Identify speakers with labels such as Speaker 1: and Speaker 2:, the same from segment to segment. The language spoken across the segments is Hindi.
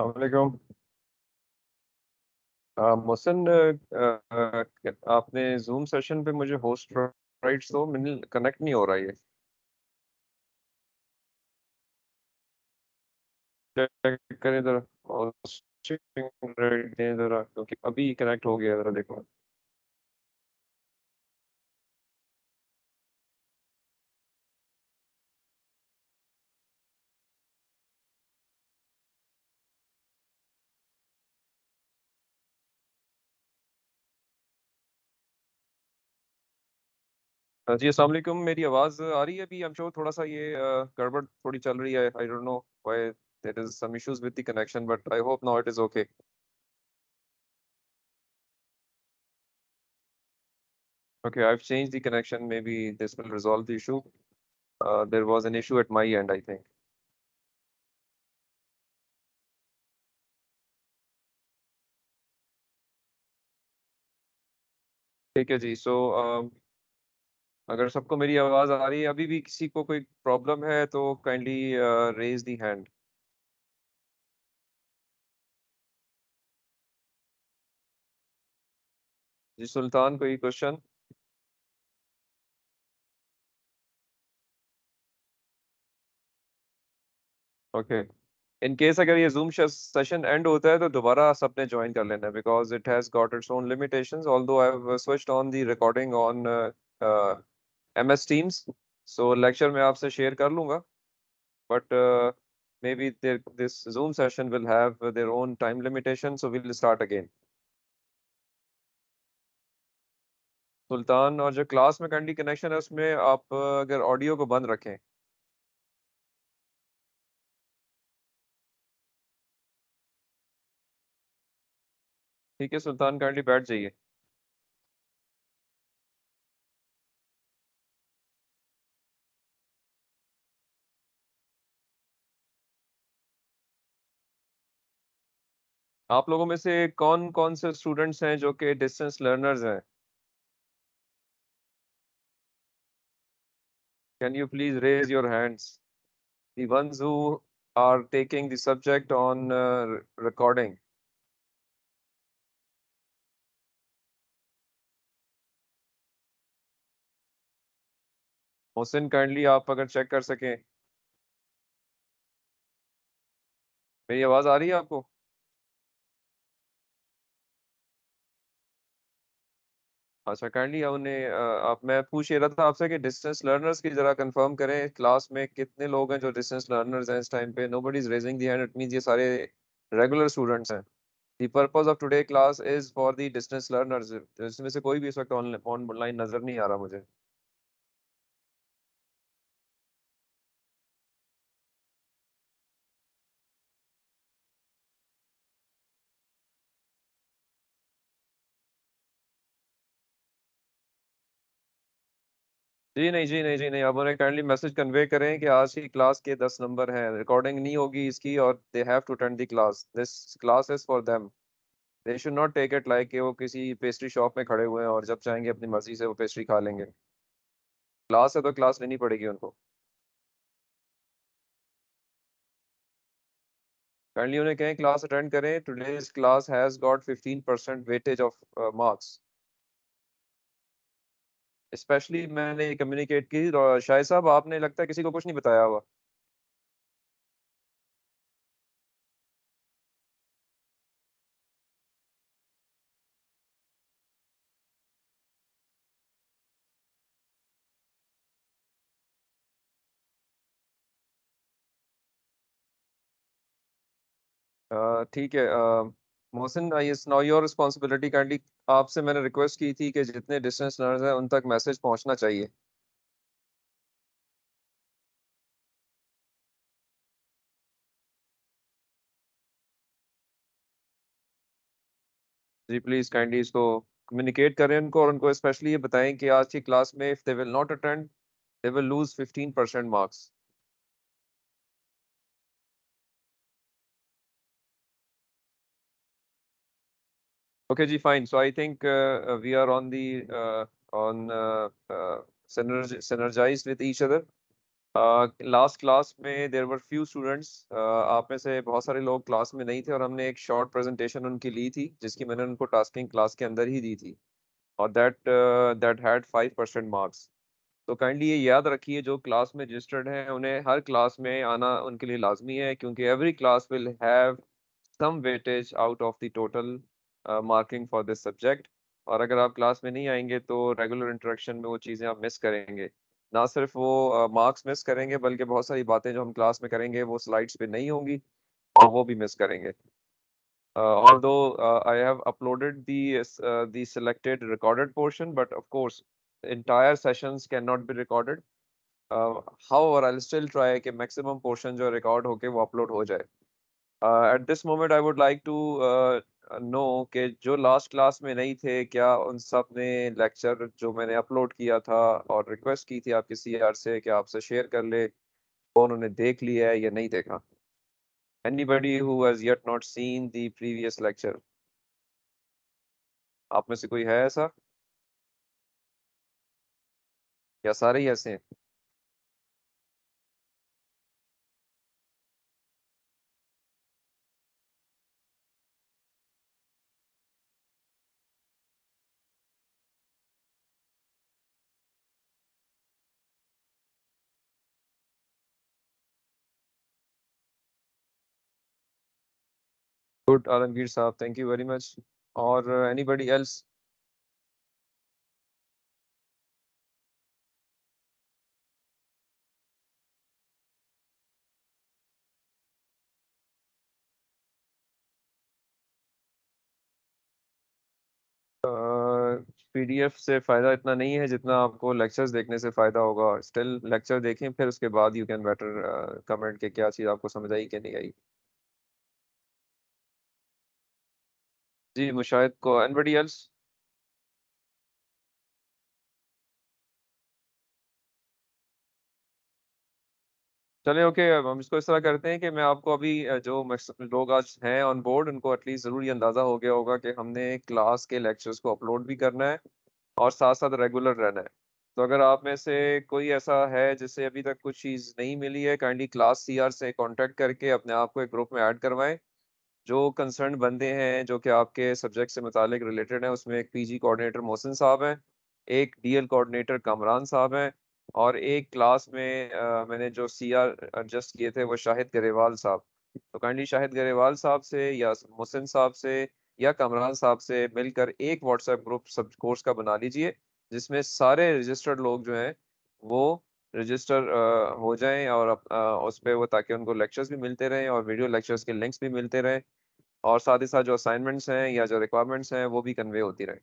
Speaker 1: अलैक्म
Speaker 2: मोहसिन आपने जूम सेशन पे मुझे होस्ट राइट्स तो मिल कनेक्ट नहीं हो रहा ये
Speaker 1: चेक करें जरा जरा क्योंकि अभी कनेक्ट हो गया जरा देखो
Speaker 2: जी अस्सलाम मेरी आवाज आ रही है अभी आई एम श्योर थोड़ा सा ये गड़बड़ थोड़ी चल रही है I don't know why there is some issues with the connection but I hope now it is okay Okay, I've changed the connection. Maybe this will resolve the issue. Uh, there was an issue at my end, I think. Okay, So um, अगर सबको मेरी आवाज आ रही है अभी भी किसी को कोई प्रॉब्लम है तो काइंडली रेज दी हैंड
Speaker 1: जी सुल्तान कोई क्वेश्चन
Speaker 2: ओके इन केस अगर ये जूम सेशन एंड होता है तो दोबारा सबने ज्वाइन कर लेना है because it has got its own limitations although I have switched on the recording on M S Teams so lecture में आपसे शेयर कर लूँगा but maybe this zoom session will have their own time limitation so will start again Sultan और जो क्लास में करंटली कनेक्शन
Speaker 1: है उसमें आप uh, अगर ऑडियो को बंद रखें ठीक है सुल्तान काइंडली बैठ जाइए आप लोगों में से कौन कौन से स्टूडेंट्स हैं जो कि डिस्टेंस लर्नर्स हैं
Speaker 2: can you please raise your hands ones who are taking the subject on recording
Speaker 1: Mohsin kindly आप अगर चेक कर सकें मेरी आवाज आ रही है आपको
Speaker 2: अच्छा काइंडली आपने अ, आप मैं पूछ ही रहा था आपसे कि डिस्टेंस लर्नर्स की ज़रा कंफर्म करें, क्लास में कितने लोग हैं जो डिस्टेंस लर्नर्स हैं इस टाइम पे? Nobody is raising the hand it means ये सारे रेगुलर स्टूडेंट्स हैं। The purpose of today class is for the distance learners जिसमें से कोई भी इस वक़्त ऑनलाइन नज़र नहीं आ रहा मुझे। हां जी नहीं जी नहीं जी नहीं आप उन्हें काइंडली मैसेज कन्वे करें कि आज की क्लास के दस नंबर हैं रिकॉर्डिंग नहीं होगी इसकी और they have to attend the class this class is for them they should not take it like कि वो किसी पेस्ट्री शॉप में खड़े हुए हैं और जब चाहेंगे अपनी मर्जी से वो पेस्ट्री खा लेंगे क्लास है तो क्लास लेनी पड़ेगी उनको काइंडली उन्हें कहें क्लास अटेंड करें today's class has got percent weightage of marks specially मैंने कम्युनिकेट की तो शाहिद साहब आपने लगता है किसी को कुछ नहीं बताया हुआ ठीक है Mohsin is now your responsibility kindly आपसे मैंने रिक्वेस्ट की थी कि जितने डिस्टेंस लर्नर्स हैं उन तक मैसेज पहुंचना चाहिए जी प्लीज़ काइंडली इसको कम्युनिकेट करें उनको और उनको स्पेशली ये बताएं कि आज की क्लास में if they will not attend they will lose 15 percent marks Okay, G, fine. So I think uh, uh, we are on the uh, on uh, uh synerg synergized with each other. Last uh, class में देर वर फ्यू स्टूडेंट्स आप में से बहुत सारे लोग क्लास में नहीं थे और हमने एक शॉर्ट प्रेजेंटेशन उनकी ली थी जिसकी मैंने उनको टास्किंग क्लास के अंदर ही दी थी और that that had five percent marks तो काइंडली ये याद रखिए जो क्लास में रजिस्टर्ड हैं उन्हें हर क्लास में आना उनके लिए लाजमी है क्योंकि every class will have some weightage out of the total marking for this subject और अगर आप क्लास में नहीं आएंगे तो रेगुलर इंटरेक्शन में वो चीज़ें आप मिस करेंगे ना सिर्फ वो मार्क्स uh, मिस करेंगे बल्कि बहुत सारी बातें जो हम क्लास में करेंगे वो स्लाइड्स पे नहीं होंगी और वो भी मिस करेंगे although I have uploaded the the selected recorded portion but of course session can not be recorded however I still try कि मैक्सिमम पोर्शन जो रिकॉर्ड होके वो अपलोड हो जाए. At this moment I would like to know कि जो लास्ट क्लास में नहीं थे क्या उन सब ने लेक्चर जो मैंने अपलोड किया था और रिक्वेस्ट की थी आपके सी आर से कि आपसे शेयर कर ले वो उन्होंने देख लिया है या नहीं देखा anybody has not seen the previous lecture
Speaker 1: आप में से कोई है ऐसा या सारे ही ऐसे हैं good, Alamgir Saab. Thank you very much. Or uh, anybody
Speaker 2: PDF uh, से फ़ायदा इतना नहीं है जितना आपको लेक्चर्स देखने से फ़ायदा होगा स्टिल लेक्चर देखें फिर उसके बाद यू कैन बेटर कमेंट के क्या चीज़ आपको समझ आई कि नहीं आई जी मुशाहिद को एनबडी एल्स चले ओके okay, हम इसको इस तरह करते हैं कि मैं आपको अभी जो लोग आज हैं ऑन बोर्ड उनको एटलीस्ट ज़रूर ये अंदाज़ा हो गया होगा कि हमने क्लास के लेक्चर्स को अपलोड भी करना है और साथ साथ रेगुलर रहना है तो अगर आप में से कोई ऐसा है जिसे अभी तक कुछ चीज़ नहीं मिली है काइंडली क्लास सी से कॉन्टेक्ट करके अपने आप को एक ग्रुप में ऐड करवाएं जो कंसर्न बंदे हैं जो कि आपके सब्जेक्ट से मुतालिक रिलेटेड हैं उसमें एक पीजी कोऑर्डिनेटर मोहसिन साहब हैं एक डीएल कोऑर्डिनेटर कामरान साहब हैं और एक क्लास में आ, मैंने जो सीआर एडजस्ट किए थे वो शाहिद गरेवाल साहब तो काइंडली शाहिद गरेवाल साहब से या मोहसिन साहब से या कामरान साहब से मिलकर एक व्हाट्सएप ग्रुप सब कोर्स का बना लीजिए जिसमें सारे रजिस्टर्ड लोग जो हैं वो रजिस्टर uh, हो जाएं और uh, उस पर वो ताकि उनको लेक्चर्स भी मिलते रहें और वीडियो लेक्चर्स के लिंक्स भी मिलते रहें और साथ ही साथ जो असाइनमेंट्स हैं या जो रिक्वायरमेंट्स हैं वो भी कन्वे होती रहे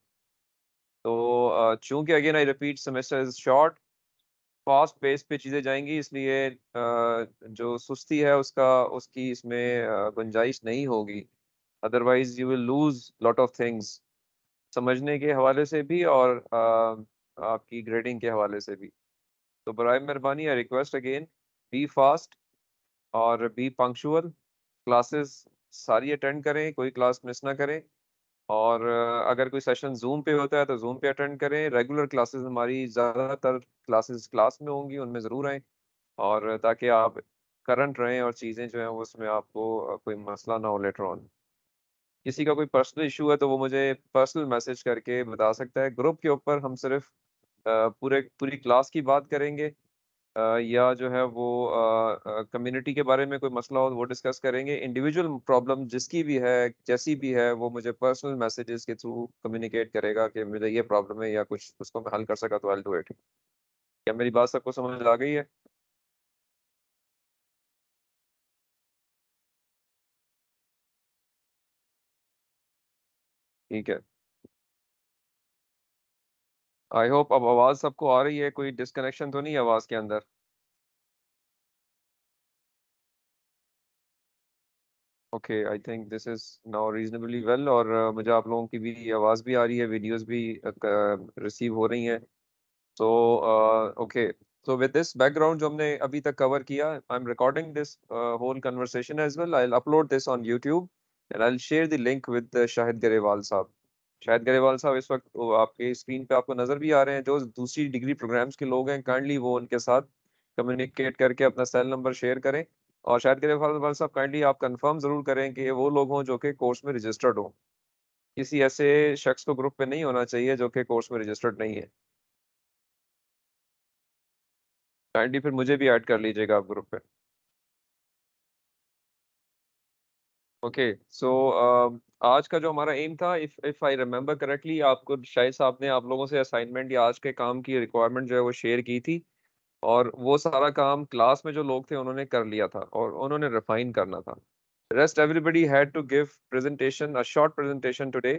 Speaker 2: तो uh, चूंकि again I repeat semester is short fast pace पे चीज़ें जाएंगी इसलिए जो सुस्ती है उसका उसकी इसमें गुंजाइश नहीं होगी otherwise you will lose lot of things समझने के हवाले से भी और आपकी ग्रेडिंग के हवाले से भी तो बर मेहरबानी I request again be fast और बी पंक्चुअल क्लासेस सारी अटेंड करें कोई क्लास मिस ना करें और अगर कोई सेशन जूम पे होता है तो जूम पे अटेंड करें रेगुलर क्लासेस हमारी ज़्यादातर क्लासेस क्लास में होंगी उनमें ज़रूर आएँ और ताकि आप करंट रहें और चीज़ें जो हैं उसमें आपको कोई मसला ना हो लेटर ऑन किसी का कोई पर्सनल इशू है तो वो मुझे पर्सनल मैसेज करके बता सकता है ग्रुप के ऊपर हम सिर्फ पूरे पूरी क्लास की बात करेंगे या जो है वो कम्युनिटी के बारे में कोई मसला हो तो वो डिस्कस करेंगे इंडिविजुअल प्रॉब्लम जिसकी भी है जैसी भी है वो मुझे पर्सनल मैसेजेस के थ्रू कम्युनिकेट करेगा कि मुझे ये प्रॉब्लम है या कुछ उसको मैं हल कर सका तो आई डू इट क्या मेरी बात सबको समझ आ गई है
Speaker 1: ठीक है आई होप अब आवाज सबको आ रही है कोई डिस्कनेक्शन
Speaker 2: तो नहीं है आवाज के अंदर okay I think this is now reasonably well और uh, मुझे आप लोगों की भी आवाज़ भी आ रही है वीडियोस भी रिसीव uh, हो रही हैं तो okay so with this background जो हमने अभी तक कवर किया I am recording this whole conversation as well I upload this on YouTube and I share the link with Shahid Garewal साहब शायद गरेवाल साहब इस वक्त आपके स्क्रीन पे आपको नजर भी आ रहे हैं जो दूसरी डिग्री प्रोग्राम्स के लोग हैं काइंडली वो उनके साथ कम्युनिकेट करके अपना सेल नंबर शेयर करें और शायद गरेवाल साहब काइंडली आप कंफर्म जरूर करें कि वो लोग हों जो कि कोर्स में रजिस्टर्ड हों किसी ऐसे शख्स को ग्रुप में नहीं होना चाहिए जो कि कोर्स में रजिस्टर्ड नहीं है काइंडली फिर मुझे भी ऐड कर लीजिएगा आप ग्रुप में ओके सो um, आज का जो हमारा एम था if if I remember correctly आपको शायद साहब ने आप लोगों से असाइनमेंट या आज के काम की रिक्वायरमेंट जो है वो शेयर की थी और वो सारा काम क्लास में जो लोग थे उन्होंने कर लिया था और उन्होंने रिफाइन करना था rest everybody had to give presentation a short presentation today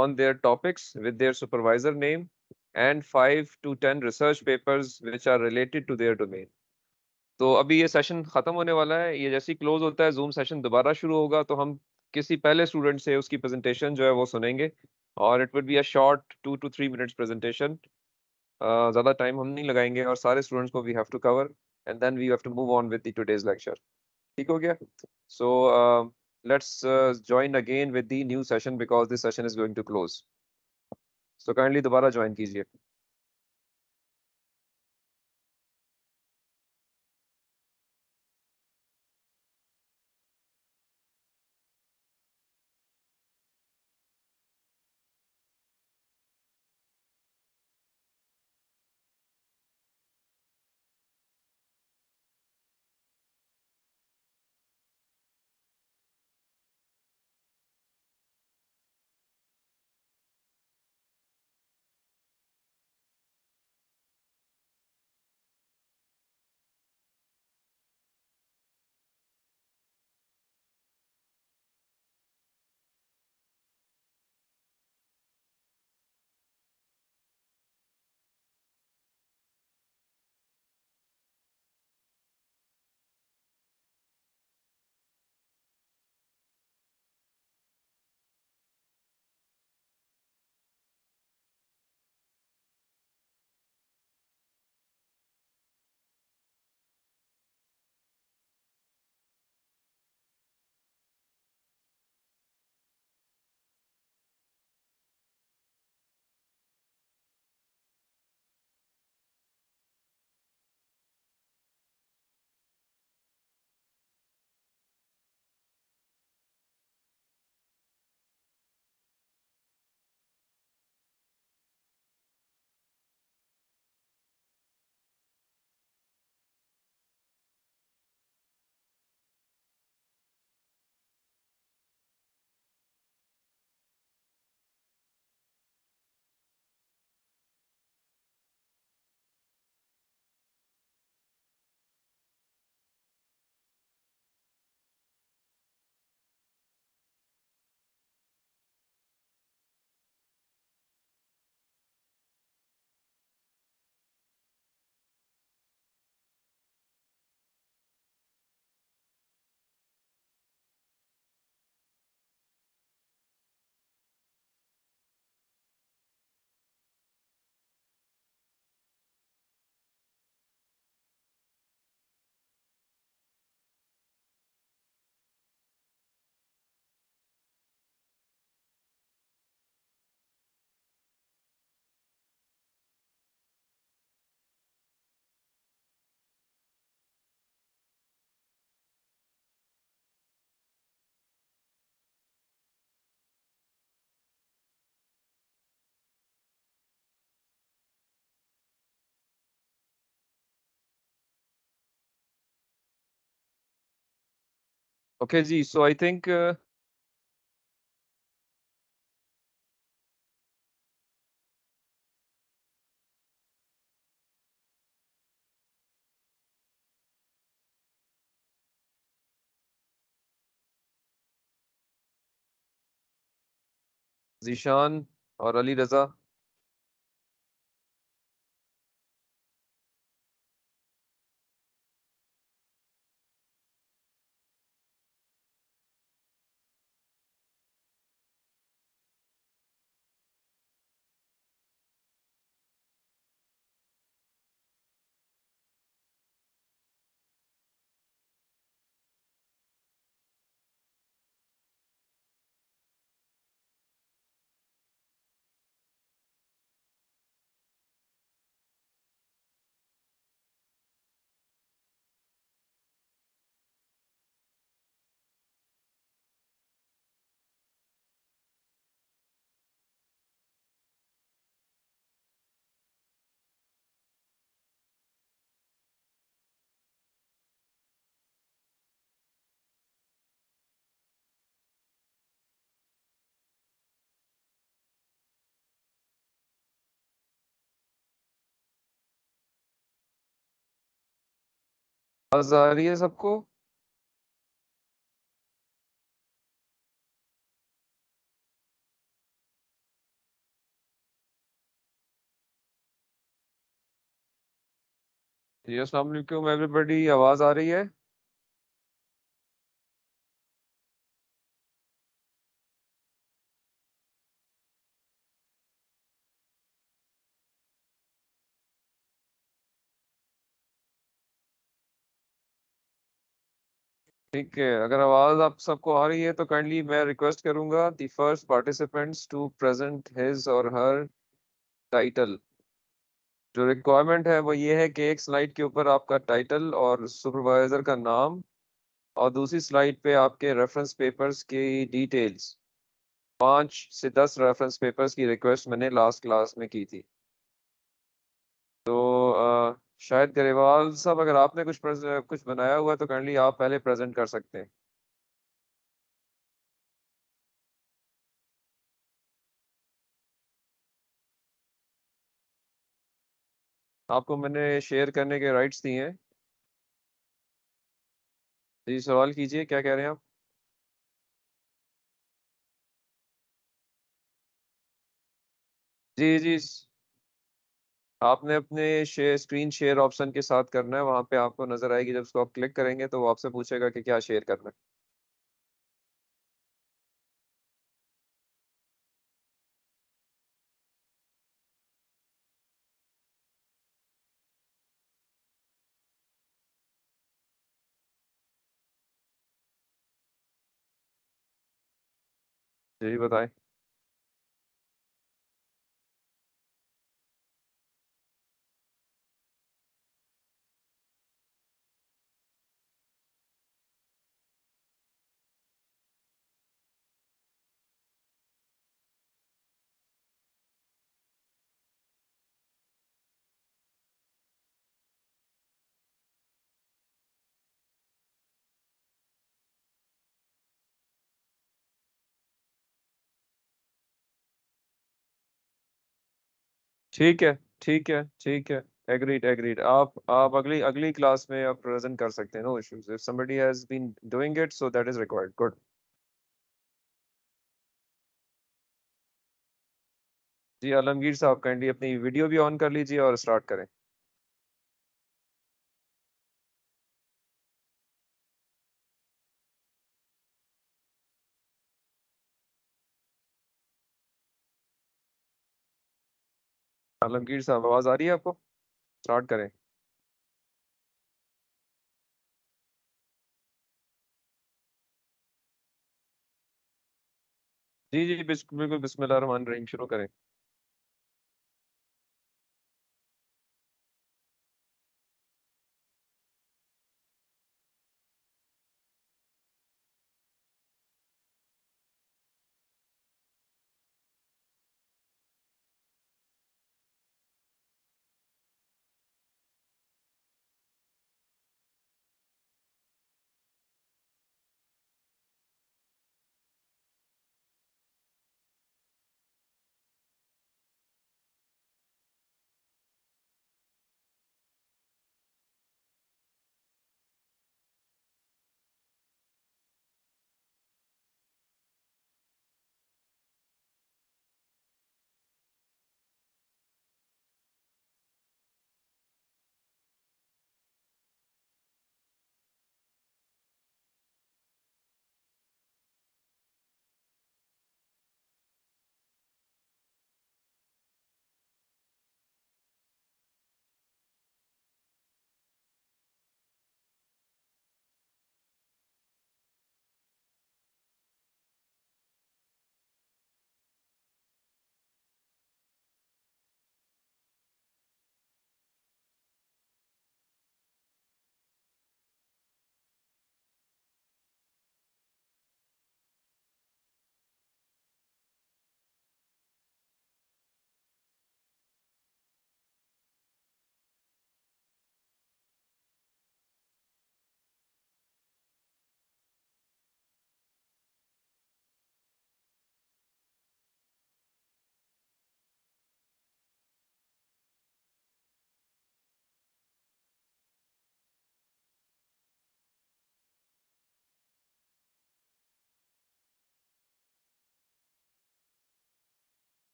Speaker 2: on their topics with their supervisor name and five to ten research papers which are related to their domain तो अभी ये सेशन ख़त्म होने वाला है ये जैसे ही क्लोज होता है जूम सेशन दोबारा शुरू होगा तो हम किसी पहले स्टूडेंट से उसकी प्रेजेंटेशन जो है वो सुनेंगे और it would be a short two to three minutes presentation ज़्यादा टाइम हम नहीं लगाएंगे और सारे स्टूडेंट्स को we have to cover and then we have to move on with today's lecture ठीक हो गया so let's join again with the new session because this session is going to close so kindly दोबारा ज्वाइन कीजिए
Speaker 1: Okay, Zee. So I think uh, Zishan or Ali Raza. आवाज आ रही है सबको जी अस्सलाम एवरीबॉडी आवाज आ रही है
Speaker 2: ठीक है अगर आवाज आप सबको आ रही है तो काइंडली मैं रिक्वेस्ट करूंगा the first participants to present his और हर टाइटल जो रिक्वायरमेंट है वो ये है कि एक स्लाइड के ऊपर आपका टाइटल और सुपरवाइजर का नाम और दूसरी स्लाइड पे आपके रेफरेंस पेपर्स की डिटेल्स पाँच से दस रेफरेंस पेपर्स की रिक्वेस्ट मैंने लास्ट क्लास में की थी तो आ, शायद गरेवाल साहब अगर आपने कुछ कुछ बनाया हुआ है तो काइंडली आप पहले प्रेजेंट कर सकते हैं
Speaker 1: आपको मैंने शेयर करने के राइट्स दिए हैं जी तो सवाल कीजिए क्या कह रहे हैं आप
Speaker 2: जी जी आपने अपने शेयर स्क्रीन शेयर ऑप्शन के साथ करना है वहाँ पे आपको नजर आएगी जब उसको आप क्लिक करेंगे तो वो आपसे पूछेगा कि क्या शेयर करना है जी बताएं ठीक है ठीक है ठीक है एग्रीड एग्रीड आप आप अगली अगली क्लास में आप प्रेजेंट कर सकते हैं no issues if somebody has been doing it so that is required good जी आलमगीर साहब काइंडली अपनी वीडियो भी ऑन कर लीजिए और स्टार्ट करें
Speaker 1: आलमगीर साहब आवाज आ रही है आपको स्टार्ट करें जी जी बिल्कुल बिस्मिल्लाह रहमान रहीम शुरू करें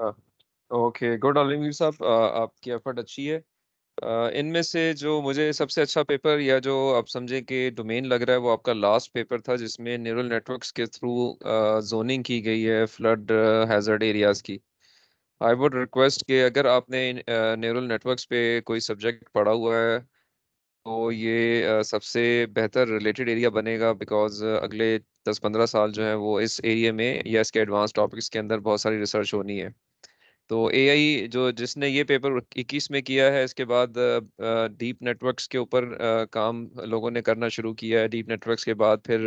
Speaker 2: हाँ। ओके गुड ऑलिंग साहब आपकी एफर्ट अच्छी है इनमें से जो मुझे सबसे अच्छा पेपर या जो आप समझे कि डोमेन लग रहा है वो आपका लास्ट पेपर था जिसमें न्यूरल नेटवर्क्स के थ्रू जोनिंग की गई है फ्लड हैजर्ड एरियाज़ की आई वुड रिक्वेस्ट कि अगर आपने न्यूरल नेटवर्क्स पे कोई सब्जेक्ट पढ़ा हुआ है तो ये सबसे बेहतर रिलेटेड एरिया बनेगा बिकॉज अगले दस पंद्रह साल जो है वो इस एरिया में या इसके एडवांस टॉपिक्स के अंदर बहुत सारी रिसर्च होनी है तो ए जो जिसने ये पेपर 21 में किया है इसके बाद डीप नेटवर्क्स के ऊपर काम लोगों ने करना शुरू किया है डीप नेटवर्क्स के बाद फिर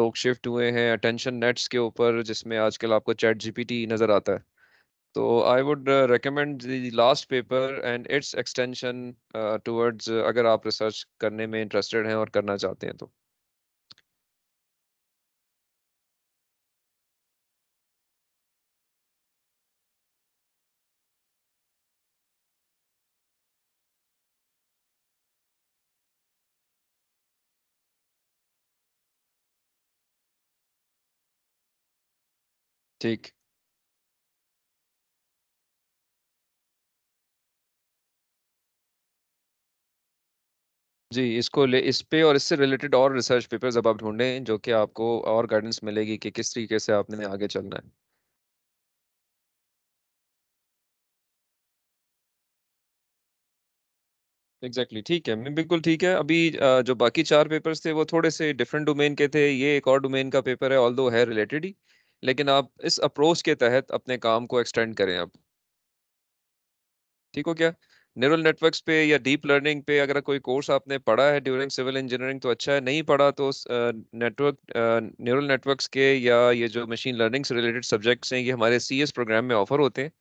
Speaker 2: लोग शिफ्ट हुए हैं अटेंशन नेट्स के ऊपर जिसमें आजकल आपको चैट जीपीटी नज़र आता है तो I would recommend the last paper and its extension towards अगर आप रिसर्च करने में इंटरेस्टेड हैं और करना चाहते हैं तो take जी इसको ले इस पे और इससे रिलेटेड और रिसर्च पेपर्स अब आप ढूंढें जो कि आपको और गाइडेंस मिलेगी कि किस तरीके से आपने आगे चलना है एग्जैक्टली exactly, ठीक है बिल्कुल ठीक है अभी जो बाकी चार पेपर्स थे वो थोड़े से डिफरेंट डोमेन के थे ये एक और डोमेन का पेपर है ऑल दो है रिलेटेड ही लेकिन आप इस अप्रोच के तहत अपने काम को एक्सटेंड करें आप ठीक हो क्या न्यूरल नेटवर्क्स पे या डीप लर्निंग पे अगर कोई कोर्स आपने पढ़ा है ड्यूरिंग सिविल इंजीनियरिंग तो अच्छा है नहीं पढ़ा तो नेटवर्क न्यूरल नेटवर्क्स के या ये जो मशीन लर्निंग से रिलेटेड सब्जेक्ट्स हैं ये हमारे सीएस प्रोग्राम में ऑफर होते हैं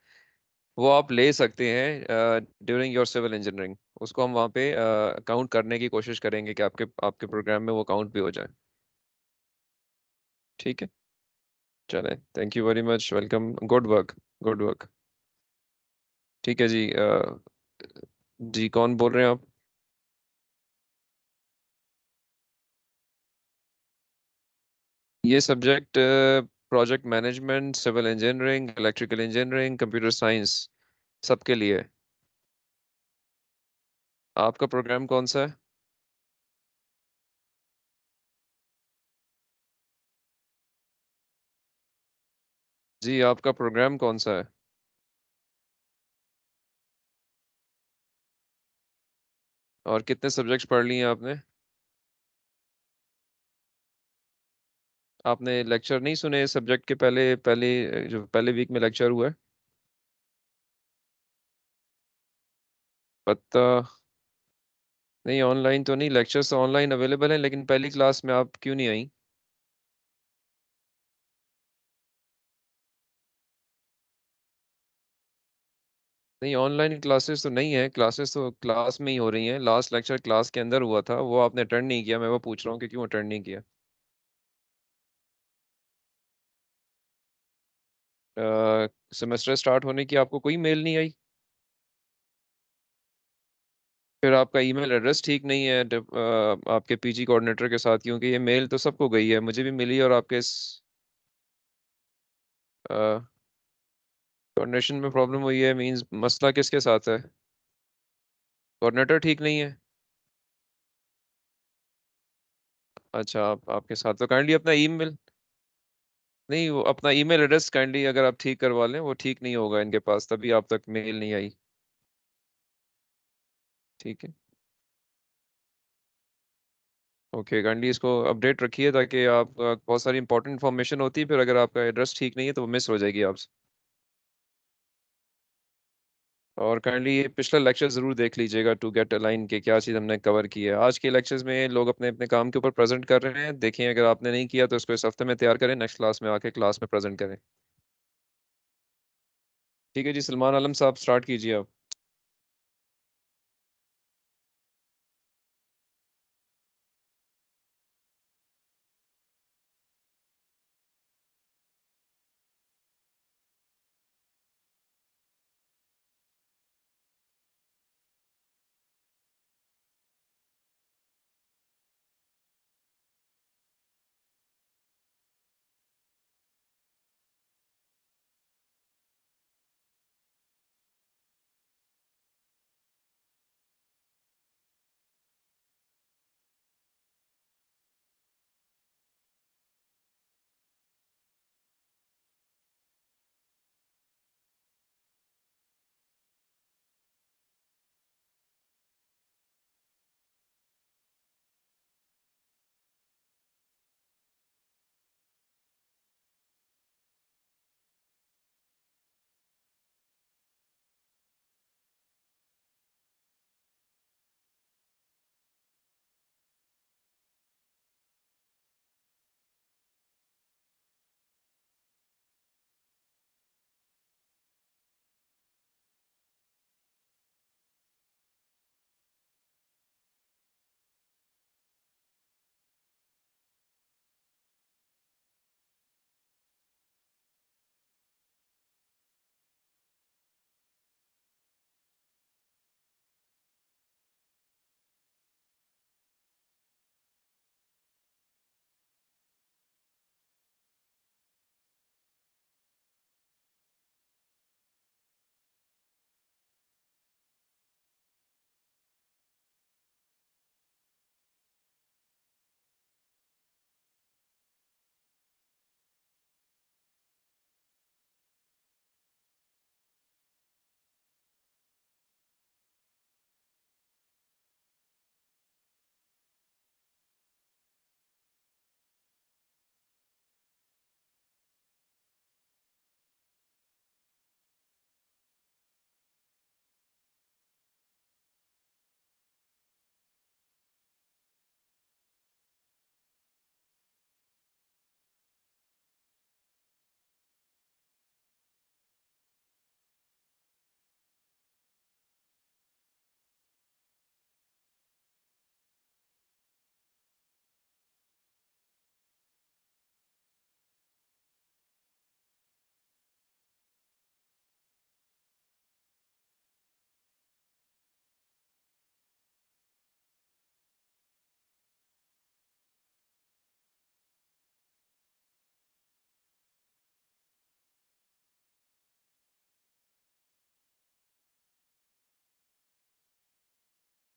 Speaker 2: वो आप ले सकते हैं ड्यूरिंग योर सिविल इंजीनियरिंग उसको हम वहाँ पे काउंट uh, करने की कोशिश करेंगे कि आपके आपके प्रोग्राम में वो काउंट भी हो जाए ठीक है चले thank you very much welcome good work good work ठीक है जी जी कौन बोल रहे हैं आप ये subject project management civil engineering electrical engineering computer science सबके लिए आपका प्रोग्राम कौन सा है
Speaker 1: जी आपका प्रोग्राम कौन सा है और कितने सब्जेक्ट्स पढ़ लिए हैं आपने आपने लेक्चर नहीं सुने
Speaker 2: सब्जेक्ट के पहले पहले जो पहले वीक में लेक्चर हुआ है पता नहीं ऑनलाइन तो नहीं लेक्चर्स ऑनलाइन अवेलेबल हैं लेकिन पहली क्लास में आप क्यों नहीं आई नहीं ऑनलाइन क्लासेस तो नहीं है क्लासेस तो क्लास में ही हो रही हैं लास्ट लेक्चर क्लास के अंदर हुआ था वो आपने अटेंड नहीं किया मैं वो पूछ रहा हूँ कि क्यों अटेंड नहीं किया सेमेस्टर स्टार्ट होने की आपको कोई मेल नहीं आई फिर आपका ईमेल एड्रेस ठीक नहीं है आपके पीजी कोऑर्डिनेटर के साथ क्योंकि ये मेल तो सबको गई है मुझे भी मिली और आपके इस कोऑर्डिनेशन में प्रॉब्लम हुई है मींस मसला
Speaker 1: किसके साथ है कोऑर्डिनेटर ठीक नहीं है
Speaker 2: अच्छा आप आपके साथ तो काइंडली अपना ईमेल नहीं वो अपना ईमेल एड्रेस काइंडली अगर आप ठीक करवा लें वो ठीक नहीं होगा इनके पास तभी आप तक मेल नहीं आई ठीक है ओके okay, काइंडली इसको अपडेट रखिए ताकि आप बहुत सारी इंपॉर्टेंट इन्फॉर्मेशन होती है फिर अगर आपका एड्रेस ठीक नहीं है तो वो मिस हो जाएगी आपसे और काइंडली ये पिछला लेक्चर ज़रूर देख लीजिएगा टू गेट अलाइन के क्या चीज़ हमने कवर की है आज के लेक्चर्स में लोग अपने अपने काम के ऊपर प्रेजेंट कर रहे हैं देखें अगर आपने नहीं किया तो इसको इस हफ्ते में तैयार करें नेक्स्ट क्लास में आके क्लास में प्रेजेंट करें ठीक है जी सलमान आलम साहब स्टार्ट कीजिए आप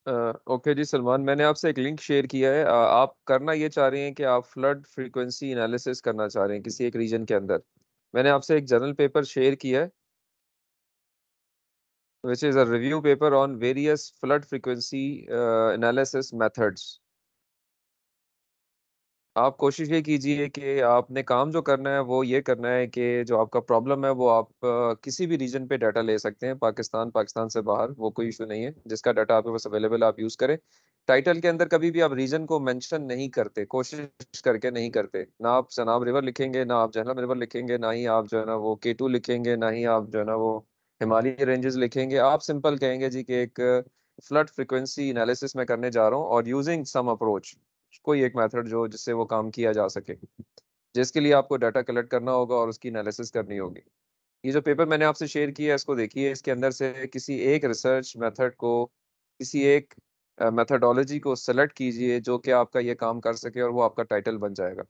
Speaker 2: ओके जी सलमान मैंने आपसे एक लिंक शेयर किया है आप करना ये चाह रहे हैं कि आप फ्लड फ्रीक्वेंसी एनालिसिस करना चाह रहे हैं किसी एक रीजन के अंदर मैंने आपसे एक जर्नल पेपर शेयर किया है which is a review paper on various flood frequency analysis methods आप कोशिश ये कीजिए कि आपने काम जो करना है वो ये करना है कि जो आपका प्रॉब्लम है वो आप किसी भी रीजन पे डाटा ले सकते हैं पाकिस्तान पाकिस्तान से बाहर वो कोई इशू नहीं है जिसका डाटा आपके पास अवेलेबल आप यूज़ करें टाइटल के अंदर कभी भी आप रीजन को मेंशन नहीं करते कोशिश करके नहीं करते ना आप सनाब रिवर लिखेंगे ना आप जहलम रिवर लिखेंगे ना ही आप जो है ना वो के लिखेंगे ना ही आप जो है ना वो हिमालय रेंजेस लिखेंगे आप सिंपल कहेंगे जी कि एक फ्लड फ्रिक्वेंसी एनालिसिस में करने जा रहा हूँ और यूजिंग सम अप्रोच कोई एक मेथड जो जिससे वो काम किया जा सके जिसके लिए आपको डाटा कलेक्ट करना होगा और उसकी एनालिसिस करनी होगी ये जो पेपर मैंने आपसे शेयर किया है इसको देखिए इसके अंदर से किसी एक रिसर्च मेथड को किसी एक मेथडोलॉजी को सेलेक्ट कीजिए जो कि आपका ये काम कर सके और वो आपका टाइटल बन जाएगा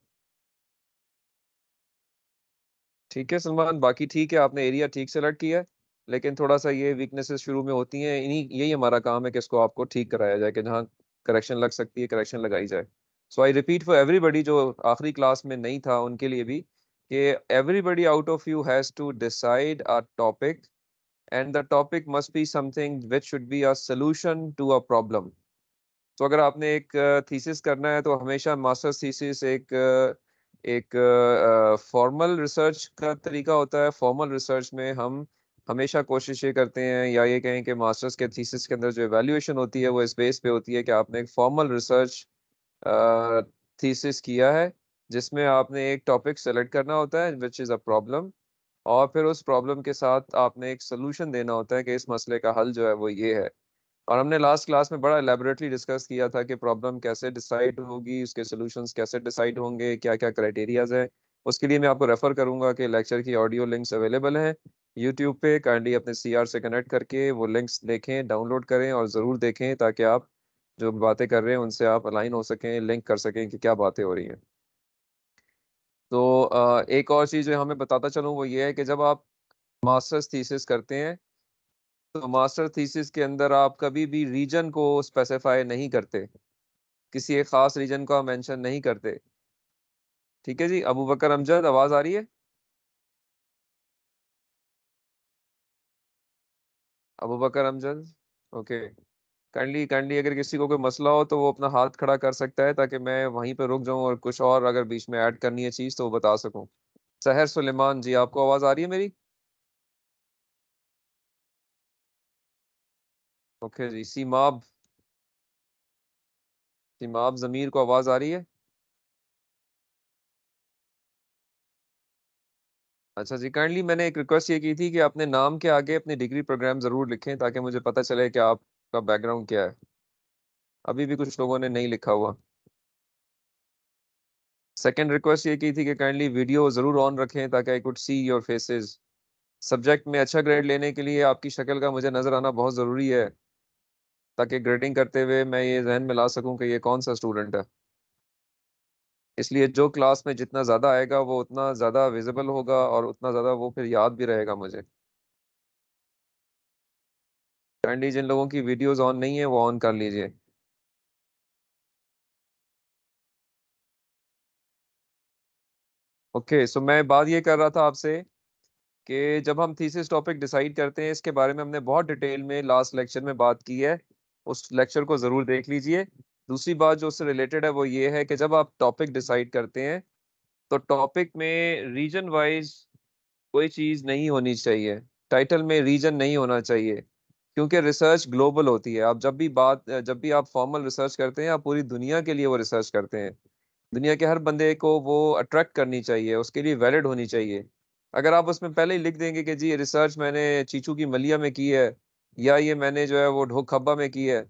Speaker 2: ठीक है सलमान बाकी ठीक है आपने एरिया ठीक सेलेक्ट किया है लेकिन थोड़ा सा ये वीकनेसेस शुरू में होती हैं इन्हीं यही हमारा काम है कि इसको आपको ठीक कराया जाए कि जहाँ करेक्शन लग सकती है करेक्शन लगाई जाए so I repeat for everybody जो आखिरी क्लास में नहीं था उनके लिए भी कि everybody out of you has to decide a topic and the topic must be something which should be a solution to a problem तो अगर आपने एक थीसिस uh, करना है तो हमेशा मास्टर्स थीसिस एक uh, एक फॉर्मल uh, रिसर्च का तरीका होता है फॉर्मल रिसर्च में हम हमेशा कोशिश ये करते हैं या ये कहें कि मास्टर्स के थीसिस के अंदर जो एवेल्यूशन होती है वो इस बेस पे होती है कि आपने एक फॉर्मल रिसर्च थीसिस किया है जिसमें आपने एक टॉपिक सेलेक्ट करना होता है विच इज़ अ प्रॉब्लम और फिर उस प्रॉब्लम के साथ आपने एक सोल्यूशन देना होता है कि इस मसले का हल जो है वो ये है और हमने लास्ट क्लास में बड़ा एलेबरेटली डिस्कस किया था कि प्रॉब्लम कैसे डिसाइड होगी उसके सोल्यूशन कैसे डिसाइड होंगे क्या क्या क्राइटेरियाज हैं उसके लिए मैं आपको रेफर करूंगा कि लेक्चर की ऑडियो लिंक्स अवेलेबल हैं यूट्यूब पे काइंडली अपने सी से कनेक्ट करके वो लिंक्स देखें डाउनलोड करें और ज़रूर देखें ताकि आप जो बातें कर रहे हैं उनसे आप अलाइन हो सकें लिंक कर सकें कि क्या बातें हो रही हैं तो एक और चीज़ जो हमें बताता चलूँ वो ये है कि जब आप मास्टर्स थीसिस करते हैं तो मास्टर थीसिस के अंदर आप कभी भी रीजन को स्पेसिफाई नहीं करते किसी एक ख़ास रीजन को आप मेंशन नहीं करते ठीक है जी अबू बकर अमजद आवाज़ आ रही है Abu Bakar Amjad okay kindly kindly अगर किसी को कोई मसला हो तो वो अपना हाथ खड़ा कर सकता है ताकि मैं वहीं पर रुक जाऊँ और कुछ और अगर बीच में ऐड करनी है चीज़ तो वो बता सकूँ सहर सुलेमान जी आपको आवाज़ आ रही है मेरी
Speaker 1: ओके जी सीमाब सीमाब ज़मीर
Speaker 2: को आवाज़ आ रही है अच्छा जी काइंडली मैंने एक रिक्वेस्ट ये की थी कि अपने नाम के आगे अपनी डिग्री प्रोग्राम ज़रूर लिखें ताकि मुझे पता चले कि आपका बैकग्राउंड क्या है अभी भी कुछ लोगों ने नहीं लिखा हुआ सेकेंड रिक्वेस्ट ये की थी कि काइंडली वीडियो ज़रूर ऑन रखें ताकि I could see your faces subject में अच्छा ग्रेड लेने के लिए आपकी शक्ल का मुझे नज़र आना बहुत ज़रूरी है ताकि ग्रेडिंग करते हुए मैं ये जहन में ला सकूँ कि ये कौन सा स्टूडेंट है इसलिए जो क्लास में जितना ज़्यादा आएगा वो उतना ज़्यादा विजिबल होगा और उतना ज़्यादा वो फिर याद भी रहेगा मुझे कैंडी जिन लोगों की वीडियोस ऑन नहीं है वो ऑन कर लीजिए ओके सो मैं बात ये कर रहा था आपसे कि जब हम थीसिस टॉपिक डिसाइड करते हैं इसके बारे में हमने बहुत डिटेल में लास्ट लेक्चर में बात की है उस लेक्चर को ज़रूर देख लीजिए दूसरी बात जो उससे रिलेटेड है वो ये है कि जब आप टॉपिक डिसाइड करते हैं तो टॉपिक में रीजन वाइज कोई चीज़ नहीं होनी चाहिए टाइटल में रीजन नहीं होना चाहिए क्योंकि रिसर्च ग्लोबल होती है आप जब भी बात जब भी आप फॉर्मल रिसर्च करते हैं आप पूरी दुनिया के लिए वो रिसर्च करते हैं दुनिया के हर बंदे को वो अट्रैक्ट करनी चाहिए उसके लिए वैलिड होनी चाहिए अगर आप उसमें पहले ही लिख देंगे कि जी रिसर्च मैंने चीचू की मलिया में की है या ये मैंने जो है वो ढोखब्बा में की है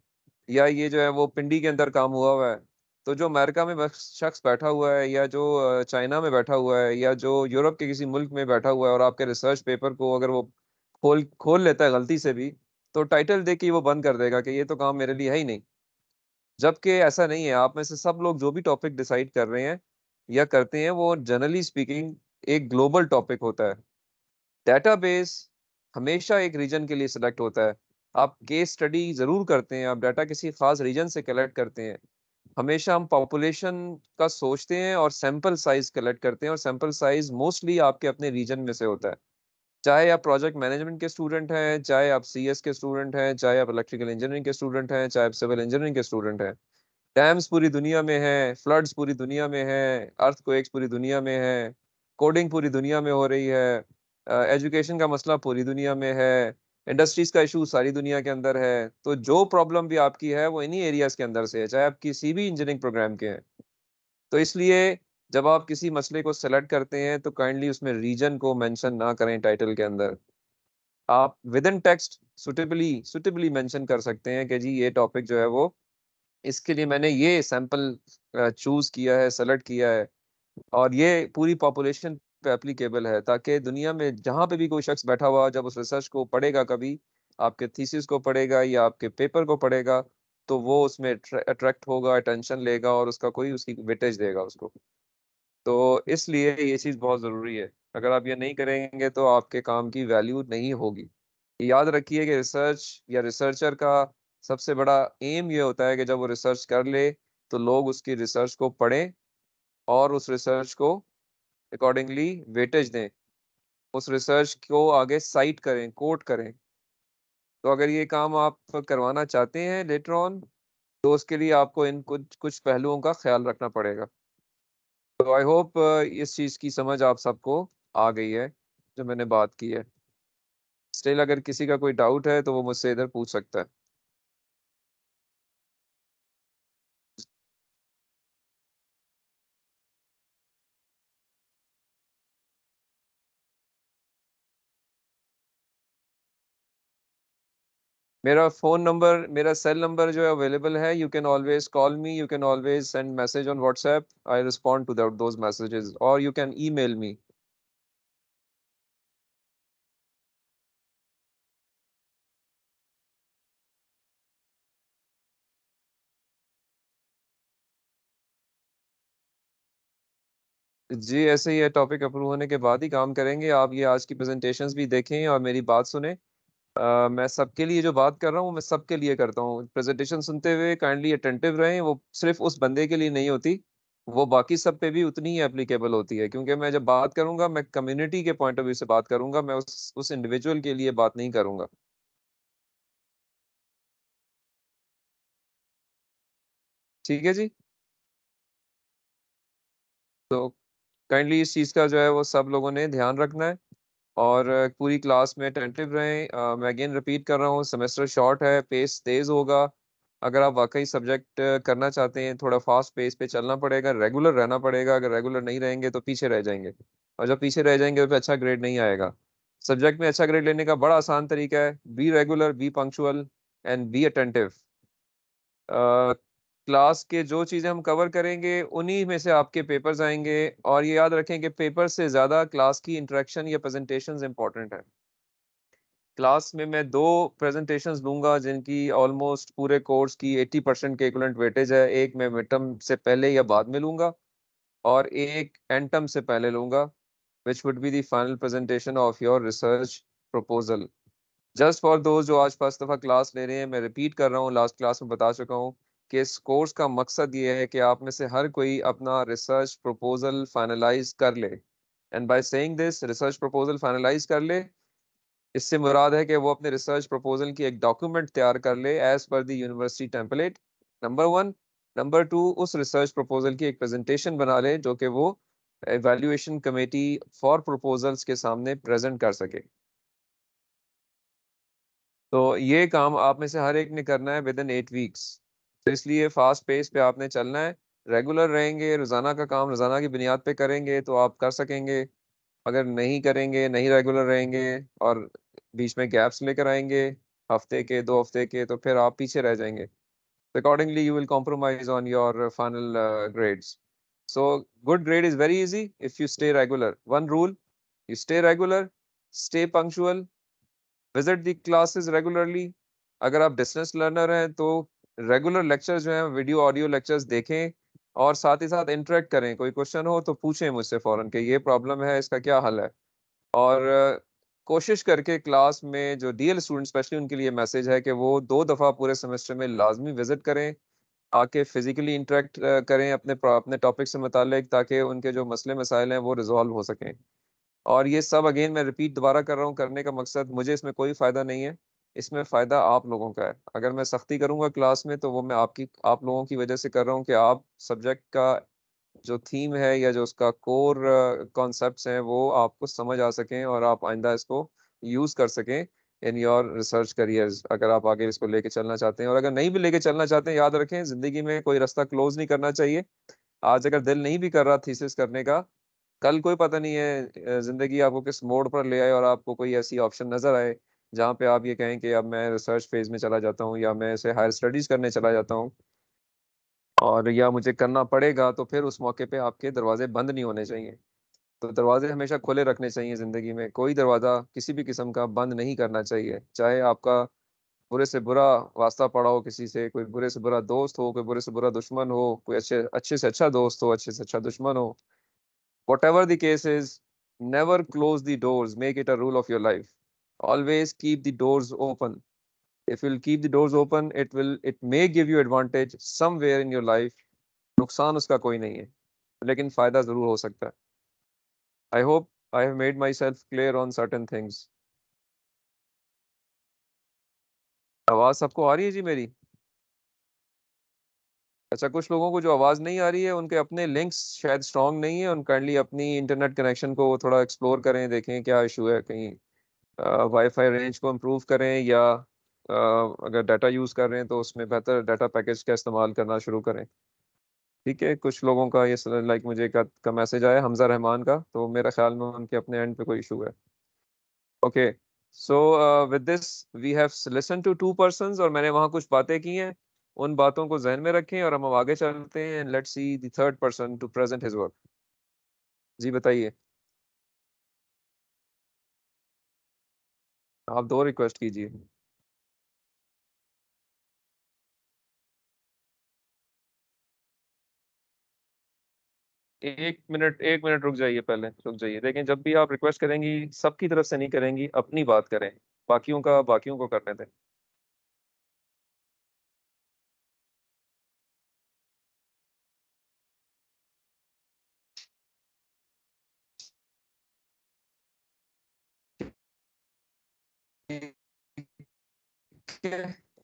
Speaker 2: या ये जो है वो पिंडी के अंदर काम हुआ हुआ है तो जो अमेरिका में शख्स बैठा हुआ है या जो चाइना में बैठा हुआ है या जो यूरोप के किसी मुल्क में बैठा हुआ है और आपके रिसर्च पेपर को अगर वो खोल खोल लेता है गलती से भी तो टाइटल दे के वो बंद कर देगा कि ये तो काम मेरे लिए है ही नहीं जबकि ऐसा नहीं है आप में से सब लोग जो भी टॉपिक डिसाइड कर रहे हैं या करते हैं वो जनरली स्पीकिंग एक ग्लोबल टॉपिक होता है डेटाबेस हमेशा एक रीजन के लिए सिलेक्ट होता है आप केस स्टडी ज़रूर करते हैं आप डाटा किसी खास रीजन से कलेक्ट करते हैं हमेशा हम पॉपुलेशन का सोचते हैं और सैम्पल साइज कलेक्ट करते हैं और सैम्पल साइज मोस्टली आपके अपने रीजन में से होता है चाहे आप प्रोजेक्ट मैनेजमेंट के स्टूडेंट हैं चाहे आप सीएस के स्टूडेंट हैं चाहे आप इलेक्ट्रिकल इंजीनियरिंग के स्टूडेंट हैं चाहे आप सिविल इंजीनियरिंग के स्टूडेंट हैं डैम्स पूरी दुनिया में हैं फ्लड्स पूरी दुनिया में हैं अर्थ पूरी दुनिया में है कोडिंग पूरी दुनिया में हो रही है एजुकेशन का मसला पूरी दुनिया में है इंडस्ट्रीज का इशू सारी दुनिया के अंदर है तो जो प्रॉब्लम भी आपकी है वो इन्हीं एरियाज के अंदर से है चाहे आप किसी भी इंजीनियरिंग प्रोग्राम के हैं तो इसलिए जब आप किसी मसले को सेलेक्ट करते हैं तो काइंडली उसमें रीजन को मैंशन ना करें टाइटल के अंदर आप within text suitably suitably mention कर सकते हैं कि जी ये टॉपिक जो है वो इसके लिए मैंने ये सैंपल चूज किया है सेलेक्ट किया है और ये पूरी पॉपुलेशन पे एप्लीकेबल है ताकि दुनिया में जहाँ पे भी कोई शख्स बैठा हुआ जब उस रिसर्च को पढ़ेगा कभी आपके थीसिस को पढ़ेगा या आपके पेपर को पढ़ेगा तो वो उसमें अट्रैक्ट होगा अटेंशन लेगा और उसका कोई उसकी वेटेज देगा उसको तो इसलिए ये चीज़ बहुत ज़रूरी है अगर आप ये नहीं करेंगे तो आपके काम की वैल्यू नहीं होगी याद रखिए कि रिसर्च या रिसर्चर का सबसे बड़ा एम ये होता है कि जब वो रिसर्च कर ले तो लोग उसकी रिसर्च को पढ़ें और उस रिसर्च को अकॉर्डिंगली वेटेज दें उस रिसर्च को आगे साइट करें कोट करें तो अगर ये काम आप करवाना चाहते हैं लेटर ऑन तो उसके लिए आपको इन कुछ कुछ पहलुओं का ख्याल रखना पड़ेगा तो आई होप uh, इस चीज़ की समझ आप सबको आ गई है जो मैंने बात की है स्टिल अगर किसी का कोई डाउट है तो वो मुझसे इधर पूछ सकता है मेरा फ़ोन नंबर मेरा सेल नंबर जो है अवेलेबल है you can always call me you can always send message on WhatsApp I respond to that those messages और you can email me जी ऐसे ही है टॉपिक अप्रूव होने के बाद ही काम करेंगे आप ये आज की प्रेजेंटेशंस भी देखें और मेरी बात सुने मैं सबके लिए जो बात कर रहा हूँ मैं सबके लिए करता हूँ प्रेजेंटेशन सुनते हुए काइंडली अटेंटिव रहें वो सिर्फ उस बंदे के लिए नहीं होती वो बाकी सब पे भी उतनी ही एप्लीकेबल होती है क्योंकि मैं जब बात करूंगा मैं कम्युनिटी के पॉइंट ऑफ व्यू से बात करूंगा मैं उस उस इंडिविजुअल के लिए बात नहीं करूंगा ठीक है जी तो काइंडली इस चीज़ का जो है वो सब लोगों ने ध्यान रखना है और पूरी क्लास में अटेंटिव रहें मैं अगेन रिपीट कर रहा हूँ सेमेस्टर शॉर्ट है पेस तेज़ होगा अगर आप वाकई सब्जेक्ट करना चाहते हैं थोड़ा फास्ट पेस पे चलना पड़ेगा रेगुलर रहना पड़ेगा अगर रेगुलर नहीं रहेंगे तो पीछे रह जाएंगे और जब पीछे रह जाएंगे तो अच्छा ग्रेड नहीं आएगा सब्जेक्ट में अच्छा ग्रेड लेने का बड़ा आसान तरीका है be regular be punctual and be attentive class के जो चीज़ें हम कवर करेंगे उन्हीं में से आपके पेपर्स आएंगे और ये याद रखें कि पेपर से ज़्यादा क्लास की इंट्रैक्शन या प्रेजेंटेशंस इंपॉर्टेंट है क्लास में मैं दो प्रेजेंटेशंस लूंगा जिनकी ऑलमोस्ट पूरे कोर्स की 80 परसेंट के इक्वलेंट वेटेज है एक मैं मिड टर्म से पहले या बाद में लूंगा और एक एंड टर्म से पहले लूंगा which would be the final presentation of your research proposal just for दोस्त जो आज फर्स्ट दफ़ा क्लास ले रहे हैं मैं रिपीट कर रहा हूँ लास्ट क्लास में बता चुका हूँ कि इस कोर्स का मकसद ये है कि आप में से हर कोई अपना रिसर्च प्रपोजल फाइनलाइज कर ले and by saying this research proposal finalise कर ले इससे मुराद है कि वो अपने रिसर्च प्रपोजल की एक डॉक्यूमेंट तैयार कर ले as per the university template number one number two उस रिसर्च प्रपोजल की एक प्रेजेंटेशन बना ले जो कि वो एवेल्यूएशन कमेटी फॉर प्रपोजल्स के सामने प्रेजेंट कर सके तो ये काम आप में से हर एक ने करना है विद इन एट वीक्स तो इसलिए फास्ट पेस पे आपने चलना है रेगुलर रहेंगे रोज़ाना का काम रोज़ाना की बुनियाद पे करेंगे तो आप कर सकेंगे अगर नहीं करेंगे नहीं रेगुलर रहेंगे और बीच में गैप्स लेकर आएंगे हफ्ते के दो हफ्ते के तो फिर आप पीछे रह जाएंगे accordingly you will compromise on your final grades so good grade is very easy if you stay regular one rule you stay regular stay punctual visit the classes regularly अगर आप डिस्टेंस लर्नर हैं तो रेगुलर लेक्चर जो है वीडियो ऑडियो लेक्चर्स देखें और साथ ही साथ इंटरेक्ट करें कोई क्वेश्चन हो तो पूछें मुझसे फ़ौरन कि ये प्रॉब्लम है इसका क्या हल है और कोशिश करके क्लास में जो डीएल स्टूडेंट स्पेशली उनके लिए मैसेज है कि वो दो दफ़ा पूरे सेमेस्टर में लाजमी विजिट करें आके फिज़िकली इंटरेक्ट करें अपने अपने टॉपिक से मतलब ताकि उनके जो मसले मसाइल हैं वो रिजॉल्व हो सकें और ये सब अगेन मैं रिपीट दोबारा कर रहा हूँ करने का मकसद मुझे इसमें कोई फ़ायदा नहीं है इसमें फ़ायदा आप लोगों का है अगर मैं सख्ती करूँगा क्लास में तो वो मैं आपकी आप लोगों की वजह से कर रहा हूँ कि आप सब्जेक्ट का जो थीम है या जो उसका कोर कॉन्सेप्ट हैं वो आपको समझ आ सकें और आप आइंदा इसको यूज़ कर सकें इन योर रिसर्च करियर्स अगर आप आगे इसको लेके चलना चाहते हैं और अगर नहीं भी लेके चलना चाहते हैं याद रखें ज़िंदगी में कोई रास्ता क्लोज नहीं करना चाहिए आज अगर दिल नहीं भी कर रहा थीसिस करने का कल कोई पता नहीं है ज़िंदगी आपको किस मोड़ पर ले आए और आपको कोई ऐसी ऑप्शन नज़र आए जहाँ पे आप ये कहें कि अब मैं रिसर्च फेज में चला जाता हूँ या मैं इसे हायर स्टडीज करने चला जाता हूँ और या मुझे करना पड़ेगा तो फिर उस मौके पे आपके दरवाजे बंद नहीं होने चाहिए तो दरवाजे हमेशा खुले रखने चाहिए ज़िंदगी में कोई दरवाज़ा किसी भी किस्म का बंद नहीं करना चाहिए चाहे आपका बुरे से बुरा वास्ता पड़ा हो किसी से कोई बुरे से बुरा दोस्त हो कोई बुरे से बुरा दुश्मन हो कोई अच्छे अच्छे से अच्छा दोस्त हो अच्छे से अच्छा दुश्मन हो whatever the case is never close the doors make it a rule of your life always keep the doors open if you'll keep the doors open it will it may give you advantage somewhere in your life नुकसान उसका कोई नहीं है लेकिन फायदा जरूर हो सकता है I hope I have made myself clear on certain things आवाज सबको आ रही है जी मेरी अच्छा कुछ लोगों को जो आवाज़ नहीं आ रही है उनके अपने लिंक्स शायद स्ट्रॉन्ग नहीं है उन काइंडली अपनी इंटरनेट कनेक्शन को थोड़ा एक्सप्लोर करें देखें क्या इशू है कहीं वाईफाई रेंज को इम्प्रूव करें या अगर डाटा यूज़ कर रहे हैं तो उसमें बेहतर डाटा पैकेज का इस्तेमाल करना शुरू करें ठीक है कुछ लोगों का ये लाइक मुझे का, का मैसेज आया हमजा रहमान का तो मेरा ख्याल में उनके अपने एंड पे कोई इशू है okay so with this we have listen to two person और मैंने वहाँ कुछ बातें की हैं उन बातों को जहन में रखें और हम आगे चलते हैं and let's see third person to present his work जी बताइए
Speaker 1: आप दो रिक्वेस्ट कीजिए
Speaker 2: एक मिनट एक मिनट रुक जाइए पहले रुक जाइए देखें जब भी आप रिक्वेस्ट करेंगी सबकी तरफ से नहीं करेंगी अपनी बात करें बाकियों का बाकियों को करने दें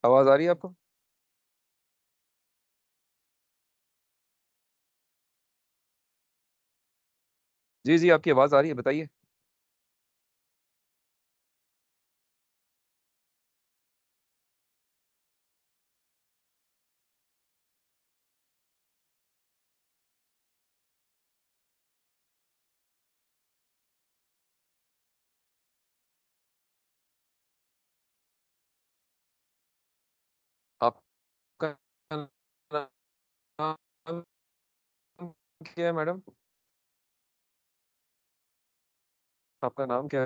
Speaker 1: आवाज आ रही है आपको जी जी आपकी आवाज़ आ रही है बताइए हाँ, क्या है मैडम?
Speaker 2: आपका नाम क्या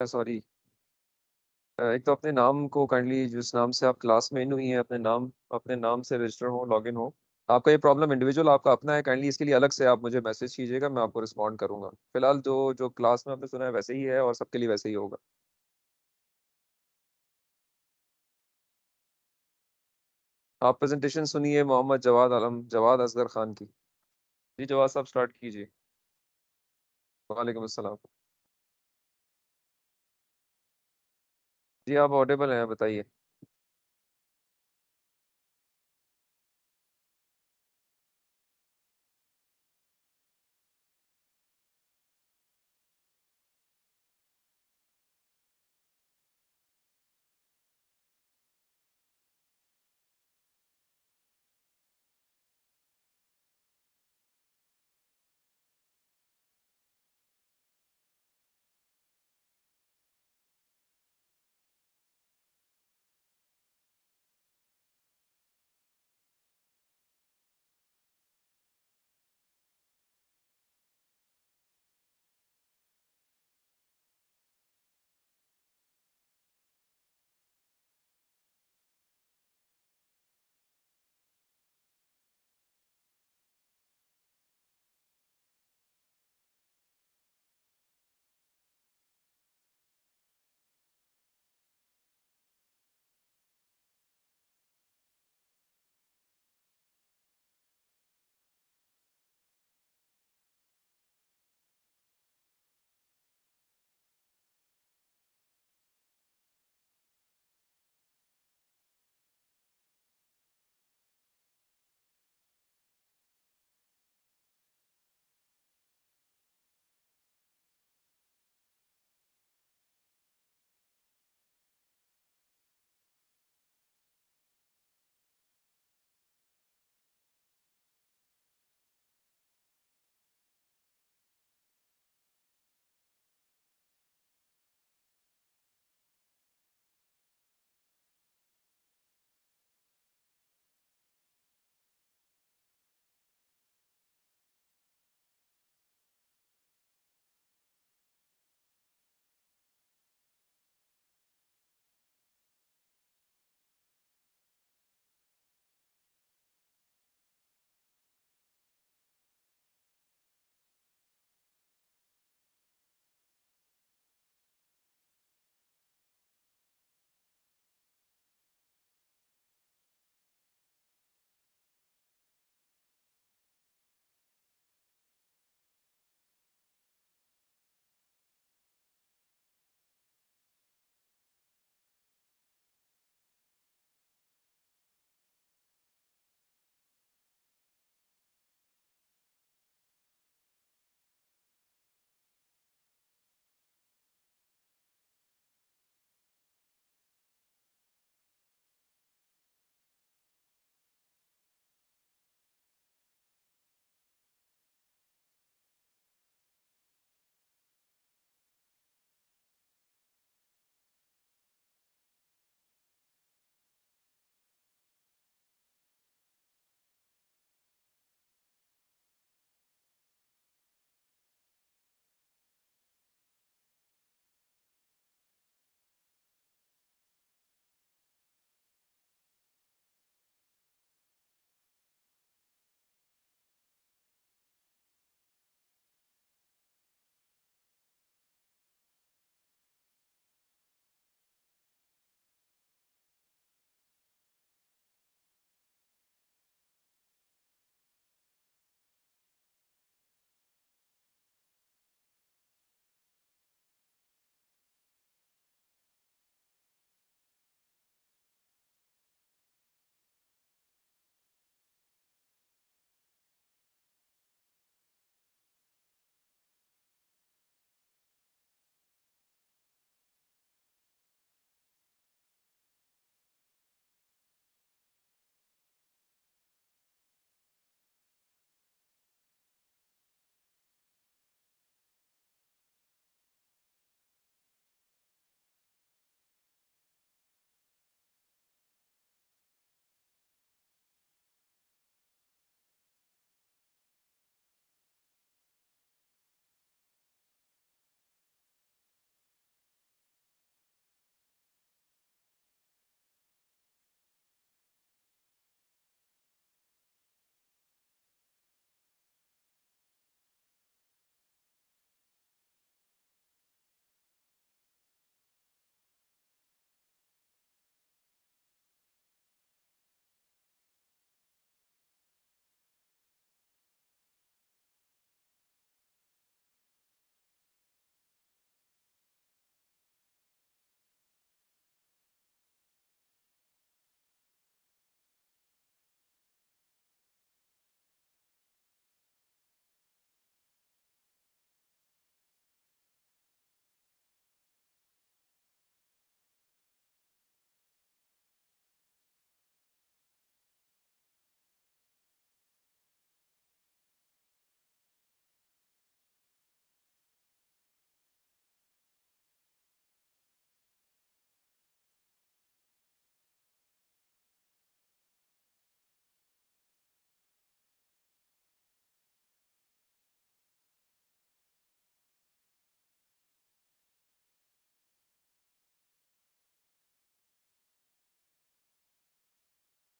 Speaker 2: है? सॉरी। एक तो अपने नाम को काइंडली जिस नाम से आप क्लास में इन हुई हैं, अपने नाम अपने नाम से रजिस्टर हो, लॉगिन हो। आपका ये प्रॉब्लम इंडिविजुअल आपका अपना है, काइंडली इसके लिए अलग से आप मुझे मैसेज कीजिएगा, मैं आपको रिस्पॉन्ड करूँगा। फ़िलहाल जो तो जो क्लास में आपने सुना है वैसे ही है और सबके लिए वैसे ही होगा। आप प्रेजेंटेशन सुनिए मोहम्मद जवाद आलम जवाद असगर खान की जी जवाद साहब स्टार्ट कीजिए वालेकुम अस्सलाम जी आप ऑडेबल हैं बताइए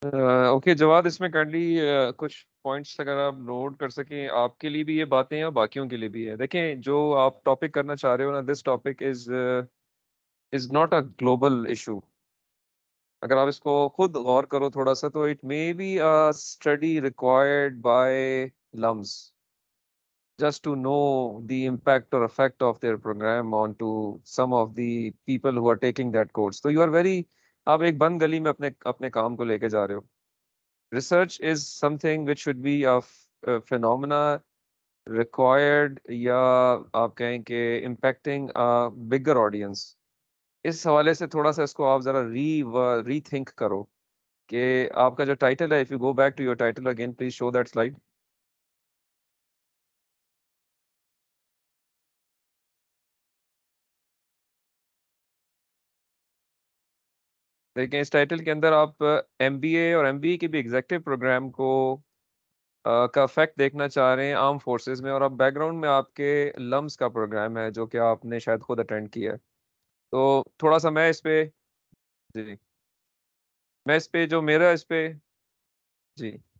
Speaker 2: ओके जवाब इसमें काइंडली कुछ पॉइंट्स अगर आप नोट कर सकें आपके लिए भी ये बातें हैं और बाकियों के लिए भी है देखें जो आप टॉपिक करना चाह रहे हो ना this topic is is not a global issue अगर आप इसको खुद गौर करो थोड़ा सा तो it may be a study required by LUMS to know the impact और effect of their program on to some of the people who are taking that course तो यू आर वेरी आप एक बंद गली में अपने अपने काम को लेके जा रहे हो research is something which should be phenomena required या आप कहें कि इम्पेक्टिंग बिगर ऑडियंस इस हवाले से थोड़ा सा इसको आप ज़रा री रीथिंक करो कि आपका जो टाइटल है if you go back to your title again please show that slide लेकिन इस टाइटल के अंदर आप एम और एम के भी एग्जेक्टिव प्रोग्राम को आ, का इफेक्ट देखना चाह रहे हैं आर्म फोर्सेस में और आप बैकग्राउंड में आपके लम्स का प्रोग्राम है जो कि आपने शायद खुद अटेंड किया है तो थोड़ा सा मैं इस पर जी मैं इस पर जो मेरा इस पर जी